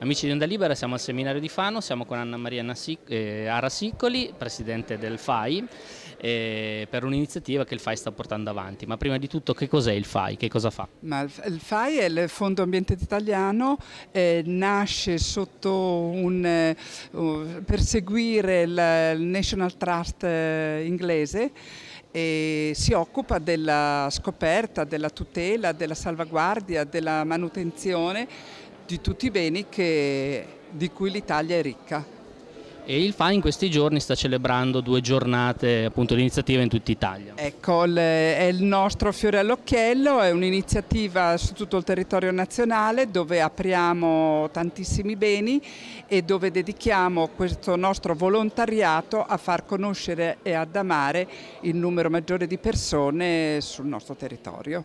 Amici di Onda Libera, siamo al seminario di Fano, siamo con Anna Maria eh, Arasicoli, presidente del FAI, eh, per un'iniziativa che il FAI sta portando avanti. Ma prima di tutto, che cos'è il FAI? Che cosa fa? Ma il FAI è il Fondo Ambiente Italiano, eh, nasce sotto un, eh, per seguire il National Trust eh, inglese e si occupa della scoperta, della tutela, della salvaguardia, della manutenzione di tutti i beni che, di cui l'Italia è ricca. E il FA in questi giorni sta celebrando due giornate appunto di iniziativa in tutta Italia. Ecco, è il nostro fiore all'occhiello, è un'iniziativa su tutto il territorio nazionale dove apriamo tantissimi beni e dove dedichiamo questo nostro volontariato a far conoscere e ad amare il numero maggiore di persone sul nostro territorio.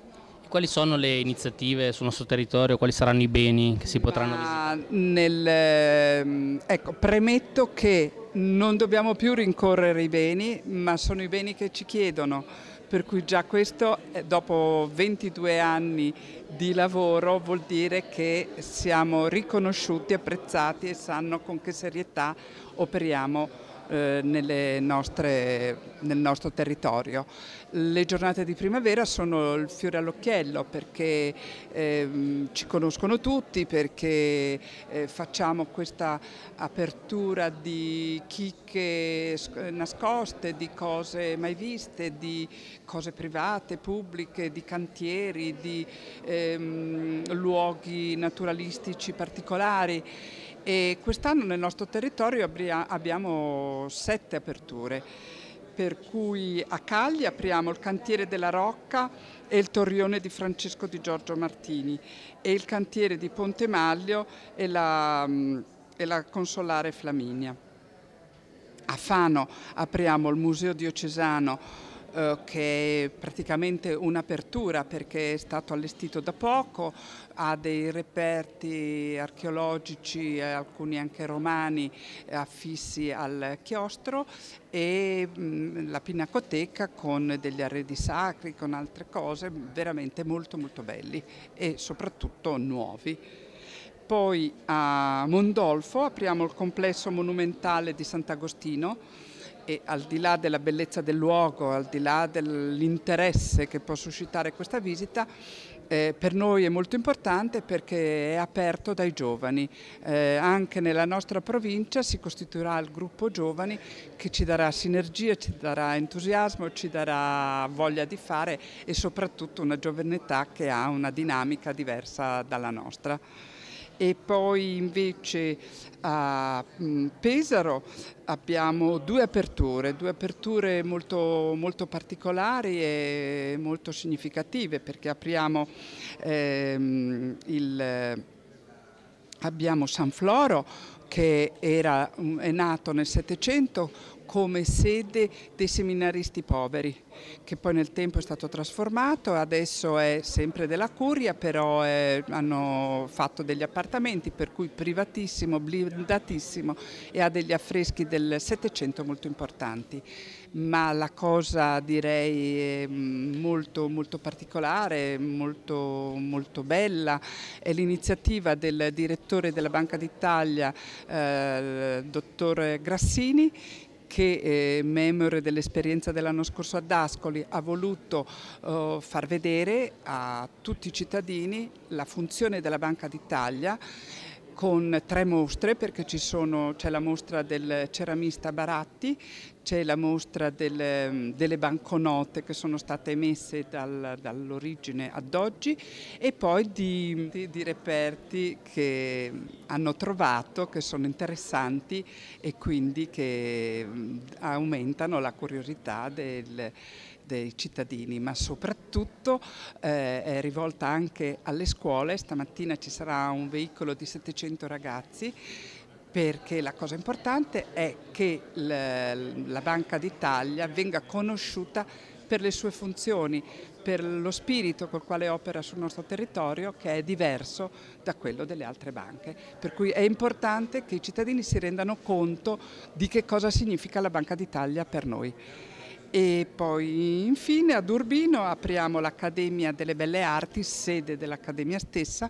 Quali sono le iniziative sul nostro territorio? Quali saranno i beni che si potranno Ma visitare? Nel, ehm, ecco, premetto che non dobbiamo più rincorrere i beni, ma sono i beni che ci chiedono, per cui già questo, eh, dopo 22 anni di lavoro, vuol dire che siamo riconosciuti, apprezzati e sanno con che serietà operiamo eh, nostre, nel nostro territorio. Le giornate di primavera sono il fiore all'occhiello perché ehm, ci conoscono tutti, perché eh, facciamo questa apertura di chicche nascoste, di cose mai viste, di cose private, pubbliche, di cantieri, di ehm, luoghi naturalistici particolari e quest'anno nel nostro territorio abbiamo sette aperture, per cui a Cagli apriamo il cantiere della Rocca e il torrione di Francesco di Giorgio Martini e il cantiere di Ponte Maglio e la, e la consolare Flaminia. A Fano apriamo il Museo Diocesano eh, che è praticamente un'apertura perché è stato allestito da poco, ha dei reperti archeologici, eh, alcuni anche romani, eh, affissi al chiostro e mm, la pinacoteca con degli arredi sacri, con altre cose veramente molto molto belli e soprattutto nuovi. Poi a Mondolfo apriamo il complesso monumentale di Sant'Agostino e al di là della bellezza del luogo, al di là dell'interesse che può suscitare questa visita, eh, per noi è molto importante perché è aperto dai giovani. Eh, anche nella nostra provincia si costituirà il gruppo giovani che ci darà sinergia, ci darà entusiasmo, ci darà voglia di fare e soprattutto una giovane età che ha una dinamica diversa dalla nostra e poi invece a mm, Pesaro abbiamo due aperture, due aperture molto, molto particolari e molto significative perché apriamo ehm, il abbiamo San Floro che era, è nato nel Settecento come sede dei seminaristi poveri, che poi nel tempo è stato trasformato, adesso è sempre della curia, però è, eh, hanno fatto degli appartamenti per cui privatissimo, blindatissimo e ha degli affreschi del Settecento molto importanti. Ma la cosa direi molto, molto particolare, molto, molto bella, è l'iniziativa del direttore della Banca d'Italia, eh, dottor Grassini, che eh, memore dell'esperienza dell'anno scorso ad Ascoli ha voluto eh, far vedere a tutti i cittadini la funzione della Banca d'Italia con tre mostre perché ci sono, c'è la mostra del ceramista Baratti, c'è la mostra del, mm, delle banconote che sono state emesse dal, dall'origine ad oggi e poi di, di, di, reperti che hanno trovato, che sono interessanti e quindi che mm, aumentano la curiosità del dei cittadini, ma soprattutto eh, è rivolta anche alle scuole. Stamattina ci sarà un veicolo di 700 ragazzi perché la cosa importante è che la Banca d'Italia venga conosciuta per le sue funzioni, per lo spirito col quale opera sul nostro territorio che è diverso da quello delle altre banche. Per cui è importante che i cittadini si rendano conto di che cosa significa la Banca d'Italia per noi. E poi infine ad Urbino apriamo l'Accademia delle Belle Arti, sede dell'Accademia stessa,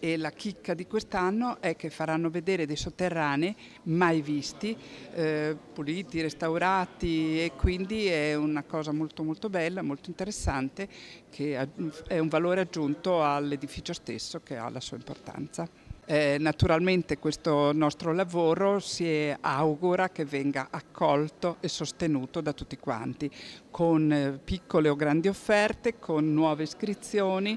e la chicca di quest'anno è che faranno vedere dei sotterranei mai visti, eh, puliti, restaurati e quindi è una cosa molto molto bella, molto interessante che è un valore aggiunto all'edificio stesso che ha la sua importanza. Eh, naturalmente questo nostro lavoro si augura che venga accolto e sostenuto da tutti quanti, con eh, piccole o grandi offerte, con nuove iscrizioni,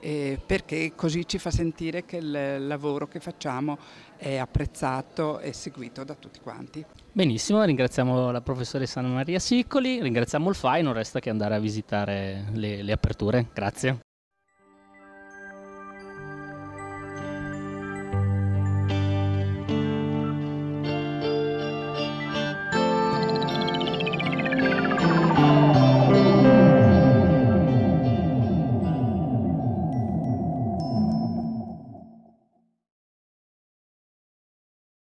eh, perché così ci fa sentire che il lavoro che facciamo è apprezzato e seguito da tutti quanti. Benissimo, ringraziamo la professoressa Maria Siccoli, ringraziamo il FAI, non resta che andare a visitare le, le aperture. Grazie.